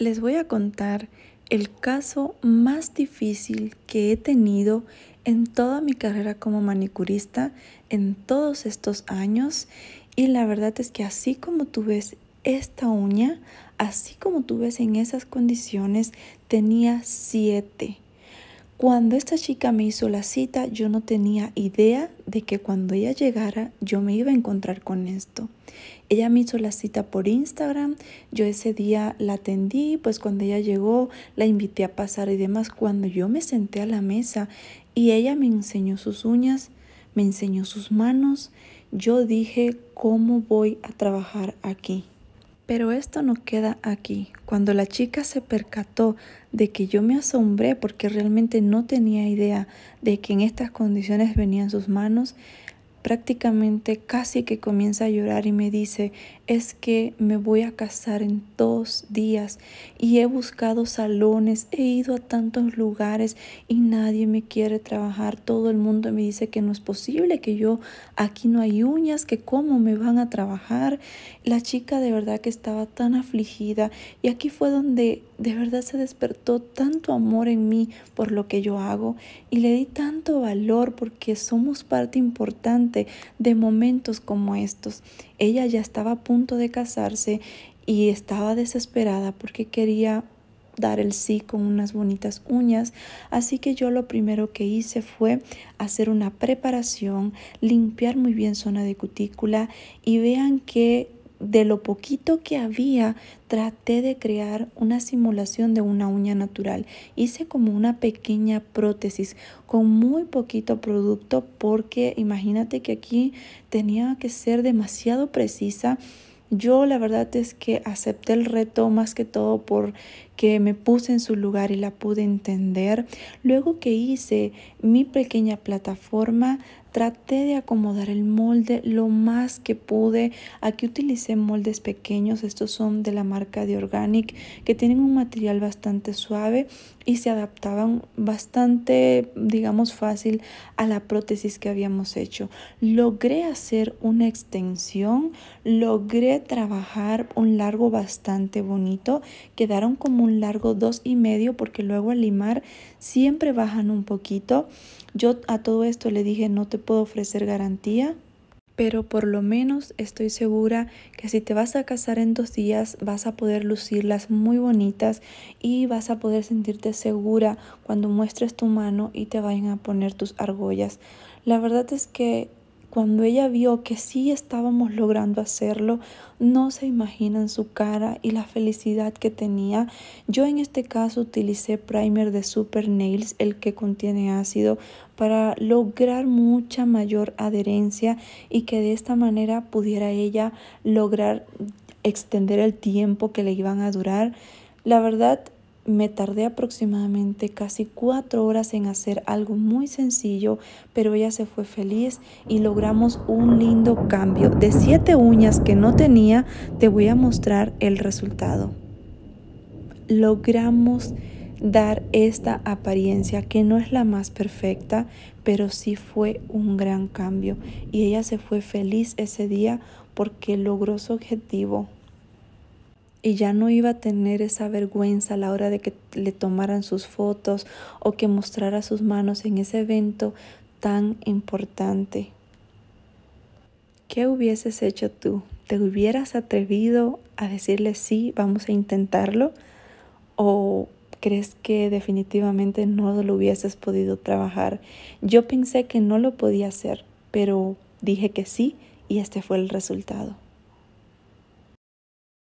les voy a contar el caso más difícil que he tenido en toda mi carrera como manicurista, en todos estos años. Y la verdad es que así como tú ves esta uña, así como tú ves en esas condiciones, tenía siete cuando esta chica me hizo la cita, yo no tenía idea de que cuando ella llegara yo me iba a encontrar con esto. Ella me hizo la cita por Instagram, yo ese día la atendí, pues cuando ella llegó la invité a pasar y demás. Cuando yo me senté a la mesa y ella me enseñó sus uñas, me enseñó sus manos, yo dije, ¿cómo voy a trabajar aquí? Pero esto no queda aquí. Cuando la chica se percató de que yo me asombré porque realmente no tenía idea de que en estas condiciones venían sus manos, prácticamente casi que comienza a llorar y me dice, es que me voy a casar en dos días y he buscado salones, he ido a tantos lugares y nadie me quiere trabajar, todo el mundo me dice que no es posible, que yo aquí no hay uñas, que cómo me van a trabajar. La chica de verdad que estaba tan afligida y aquí fue donde de verdad se despertó tanto amor en mí por lo que yo hago y le di tanto valor porque somos parte importante de momentos como estos. Ella ya estaba a punto de casarse y estaba desesperada porque quería dar el sí con unas bonitas uñas, así que yo lo primero que hice fue hacer una preparación, limpiar muy bien zona de cutícula y vean que de lo poquito que había, traté de crear una simulación de una uña natural. Hice como una pequeña prótesis con muy poquito producto porque imagínate que aquí tenía que ser demasiado precisa yo la verdad es que acepté el reto más que todo porque me puse en su lugar y la pude entender. Luego que hice mi pequeña plataforma, traté de acomodar el molde lo más que pude. Aquí utilicé moldes pequeños, estos son de la marca de Organic, que tienen un material bastante suave y se adaptaban bastante, digamos, fácil a la prótesis que habíamos hecho. Logré hacer una extensión, logré trabajar un largo bastante bonito. Quedaron como un largo dos y medio porque luego al limar siempre bajan un poquito. Yo a todo esto le dije no te puedo ofrecer garantía, pero por lo menos estoy segura que si te vas a casar en dos días vas a poder lucirlas muy bonitas y vas a poder sentirte segura cuando muestres tu mano y te vayan a poner tus argollas. La verdad es que cuando ella vio que sí estábamos logrando hacerlo, no se imaginan su cara y la felicidad que tenía. Yo en este caso utilicé primer de Super Nails, el que contiene ácido, para lograr mucha mayor adherencia y que de esta manera pudiera ella lograr extender el tiempo que le iban a durar. La verdad, me tardé aproximadamente casi cuatro horas en hacer algo muy sencillo, pero ella se fue feliz y logramos un lindo cambio. De siete uñas que no tenía, te voy a mostrar el resultado. Logramos dar esta apariencia que no es la más perfecta, pero sí fue un gran cambio. Y ella se fue feliz ese día porque logró su objetivo, y ya no iba a tener esa vergüenza a la hora de que le tomaran sus fotos o que mostrara sus manos en ese evento tan importante. ¿Qué hubieses hecho tú? ¿Te hubieras atrevido a decirle sí, vamos a intentarlo? ¿O crees que definitivamente no lo hubieses podido trabajar? Yo pensé que no lo podía hacer, pero dije que sí y este fue el resultado.